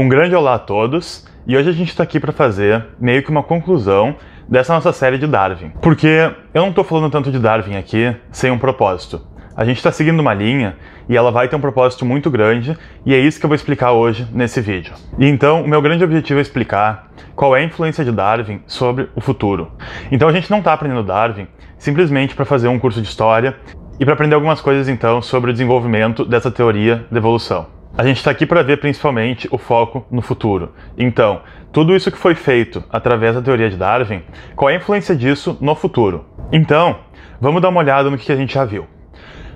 Um grande olá a todos, e hoje a gente está aqui para fazer meio que uma conclusão dessa nossa série de Darwin. Porque eu não estou falando tanto de Darwin aqui sem um propósito. A gente está seguindo uma linha e ela vai ter um propósito muito grande, e é isso que eu vou explicar hoje nesse vídeo. E então, o meu grande objetivo é explicar qual é a influência de Darwin sobre o futuro. Então, a gente não está aprendendo Darwin simplesmente para fazer um curso de história e para aprender algumas coisas então sobre o desenvolvimento dessa teoria da evolução. A gente está aqui para ver principalmente o foco no futuro. Então, tudo isso que foi feito através da teoria de Darwin, qual é a influência disso no futuro? Então, vamos dar uma olhada no que a gente já viu.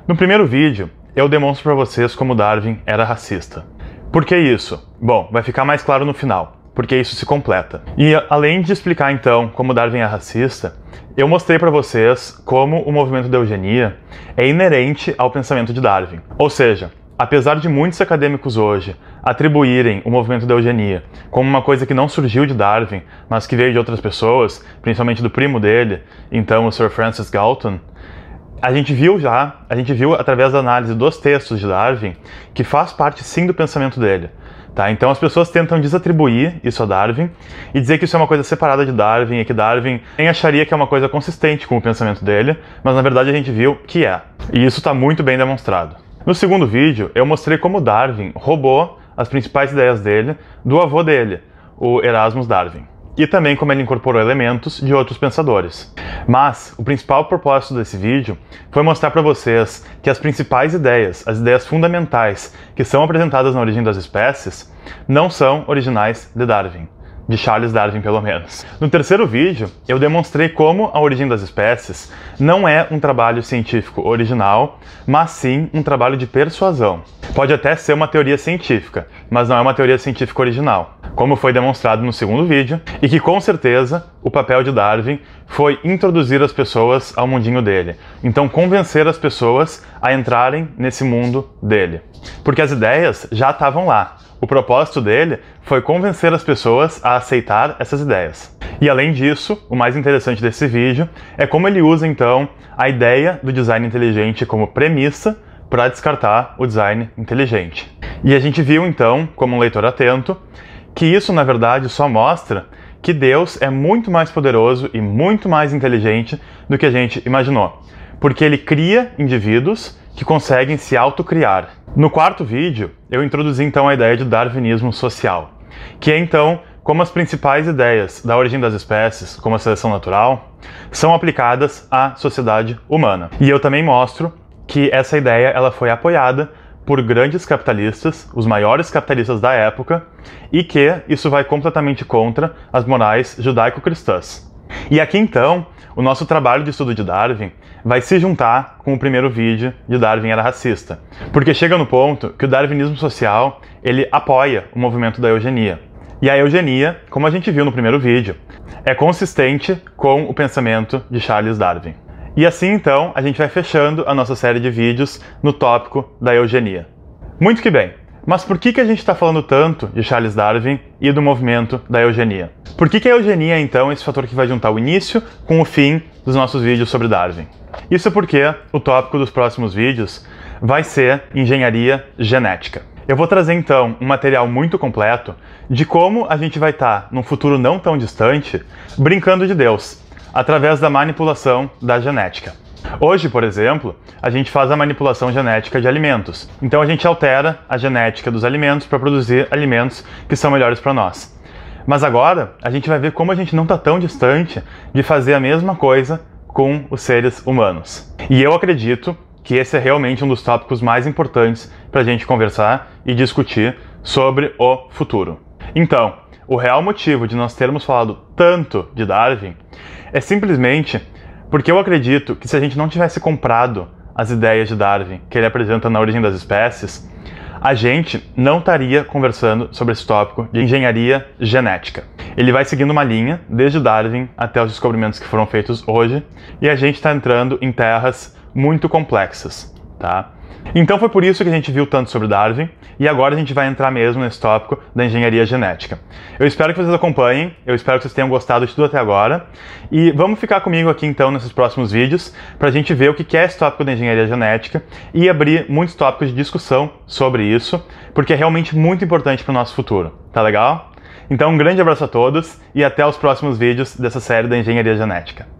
No primeiro vídeo, eu demonstro para vocês como Darwin era racista. Por que isso? Bom, vai ficar mais claro no final, porque isso se completa. E além de explicar então como Darwin é racista, eu mostrei para vocês como o movimento da eugenia é inerente ao pensamento de Darwin. Ou seja, Apesar de muitos acadêmicos hoje atribuírem o movimento da eugenia como uma coisa que não surgiu de Darwin, mas que veio de outras pessoas, principalmente do primo dele, então o Sir Francis Galton, a gente viu já, a gente viu através da análise dos textos de Darwin, que faz parte sim do pensamento dele. Tá? Então as pessoas tentam desatribuir isso a Darwin e dizer que isso é uma coisa separada de Darwin e que Darwin nem acharia que é uma coisa consistente com o pensamento dele, mas na verdade a gente viu que é. E isso está muito bem demonstrado. No segundo vídeo, eu mostrei como Darwin roubou as principais ideias dele do avô dele, o Erasmus Darwin, e também como ele incorporou elementos de outros pensadores. Mas o principal propósito desse vídeo foi mostrar para vocês que as principais ideias, as ideias fundamentais que são apresentadas na origem das espécies, não são originais de Darwin de Charles Darwin, pelo menos. No terceiro vídeo, eu demonstrei como a origem das espécies não é um trabalho científico original, mas sim um trabalho de persuasão. Pode até ser uma teoria científica, mas não é uma teoria científica original, como foi demonstrado no segundo vídeo, e que com certeza o papel de Darwin foi introduzir as pessoas ao mundinho dele. Então, convencer as pessoas a entrarem nesse mundo dele. Porque as ideias já estavam lá, o propósito dele foi convencer as pessoas a aceitar essas ideias. E além disso, o mais interessante desse vídeo é como ele usa então a ideia do design inteligente como premissa para descartar o design inteligente. E a gente viu então, como um leitor atento, que isso na verdade só mostra que Deus é muito mais poderoso e muito mais inteligente do que a gente imaginou, porque ele cria indivíduos que conseguem se autocriar. No quarto vídeo, eu introduzi então a ideia de darwinismo social, que é então como as principais ideias da origem das espécies, como a seleção natural, são aplicadas à sociedade humana. E eu também mostro que essa ideia ela foi apoiada por grandes capitalistas, os maiores capitalistas da época, e que isso vai completamente contra as morais judaico-cristãs. E aqui então, o nosso trabalho de estudo de Darwin vai se juntar com o primeiro vídeo de Darwin era racista, porque chega no ponto que o darwinismo social ele apoia o movimento da eugenia. E a eugenia, como a gente viu no primeiro vídeo, é consistente com o pensamento de Charles Darwin. E assim então a gente vai fechando a nossa série de vídeos no tópico da eugenia. Muito que bem. Mas por que, que a gente está falando tanto de Charles Darwin e do movimento da eugenia? Por que, que a eugenia, então, é esse fator que vai juntar o início com o fim dos nossos vídeos sobre Darwin? Isso porque o tópico dos próximos vídeos vai ser engenharia genética. Eu vou trazer então um material muito completo de como a gente vai estar, tá, num futuro não tão distante, brincando de Deus, através da manipulação da genética. Hoje, por exemplo, a gente faz a manipulação genética de alimentos. Então a gente altera a genética dos alimentos para produzir alimentos que são melhores para nós. Mas agora a gente vai ver como a gente não está tão distante de fazer a mesma coisa com os seres humanos. E eu acredito que esse é realmente um dos tópicos mais importantes para a gente conversar e discutir sobre o futuro. Então, o real motivo de nós termos falado tanto de Darwin é simplesmente porque eu acredito que se a gente não tivesse comprado as ideias de Darwin que ele apresenta na Origem das Espécies, a gente não estaria conversando sobre esse tópico de engenharia genética. Ele vai seguindo uma linha, desde Darwin até os descobrimentos que foram feitos hoje, e a gente está entrando em terras muito complexas, tá? Então foi por isso que a gente viu tanto sobre Darwin e agora a gente vai entrar mesmo nesse tópico da engenharia genética. Eu espero que vocês acompanhem, eu espero que vocês tenham gostado de tudo até agora e vamos ficar comigo aqui então nesses próximos vídeos para a gente ver o que é esse tópico da engenharia genética e abrir muitos tópicos de discussão sobre isso, porque é realmente muito importante para o nosso futuro. Tá legal? Então um grande abraço a todos e até os próximos vídeos dessa série da engenharia genética.